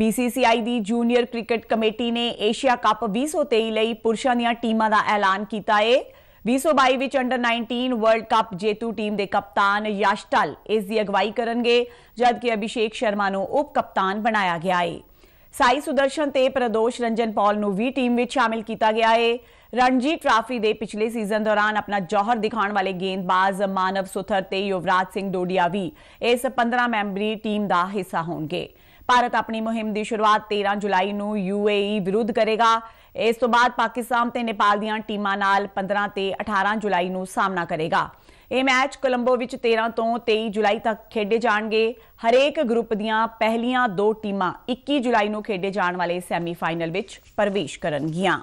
BCCI ਦੀ junior cricket committee ਨੇ Asia cup 2023 ਲਈ ਪੁਰਸ਼ਾਂ ਦੀਆਂ ਟੀਮਾਂ ਦਾ ਐਲਾਨ ਕੀਤਾ ਹੈ 2022 ਵਿੱਚ ਅੰਡਰ 19 ਵਰਲਡ ਕੱਪ ਜੇਤੂ ਟੀਮ ਦੇ ਕਪਤਾਨ ਯਸ਼ਟਲ ਇਸ ਦੀ ਅਗਵਾਈ ਕਰਨਗੇ ਜਦਕਿ ਅਭਿਸ਼ੇਕ ਸ਼ਰਮਾ ਨੂੰ ਉਪ ਕਪਤਾਨ ਬਣਾਇਆ ਗਿਆ ਹੈ ਸਾਈ ਸੁਦਰਸ਼ਨ ਤੇ ਪ੍ਰਦੋਸ਼ ਰੰਜਨ ਪਾਲ ਨੂੰ ਵੀ ਟੀਮ ਵਿੱਚ ਸ਼ਾਮਿਲ ਕੀਤਾ ਗਿਆ ਹੈ ਰਣਜੀ ਟਰਾਫੀ ਦੇ ਪਿਛਲੇ ਸੀਜ਼ਨ ਦੌਰਾਨ ਆਪਣਾ ਜੌਹਰ ਦਿਖਾਉਣ ਵਾਲੇ ਗੇਂਦਬਾਜ਼ ਮਾਨਵ ਸੁਥਰ ਤੇ ਯੁਵਰਾਜ ਸਿੰਘ ਡੋਡੀਆ ਵੀ ਇਸ 15 ਮੈਂਬਰੀ ਟੀਮ ਦਾ ਹਿੱਸਾ ਹੋਣਗੇ ਭਾਰਤ ਆਪਣੀ ਮੁਹਿੰਮ ਦੀ ਸ਼ੁਰੂਆਤ 13 ਜੁਲਾਈ ਨੂੰ ਯੂਏਈ ਵਿਰੁੱਧ ਕਰੇਗਾ ਇਸ ਤੋਂ ਬਾਅਦ ਪਾਕਿਸਤਾਨ ਤੇ ਨੇਪਾਲ ਦੀਆਂ ਟੀਮਾਂ ਨਾਲ 15 ਤੇ 18 ਜੁਲਾਈ ਨੂੰ ਸਾਹਮਣਾ ਕਰੇਗਾ ਇਹ ਮੈਚ ਕੋਲੰਬੋ ਵਿੱਚ 13 ਤੋਂ 23 ਜੁਲਾਈ ਤੱਕ ਖੇਡੇ ਜਾਣਗੇ ਹਰੇਕ ਗਰੁੱਪ ਦੀਆਂ ਪਹਿਲੀਆਂ ਦੋ ਟੀਮਾਂ 21 ਜੁਲਾਈ ਨੂੰ ਖੇਡੇ ਜਾਣ ਵਾਲੇ ਸੈਮੀਫਾਈਨਲ ਵਿੱਚ ਪ੍ਰਵੇਸ਼ ਕਰਨਗੀਆਂ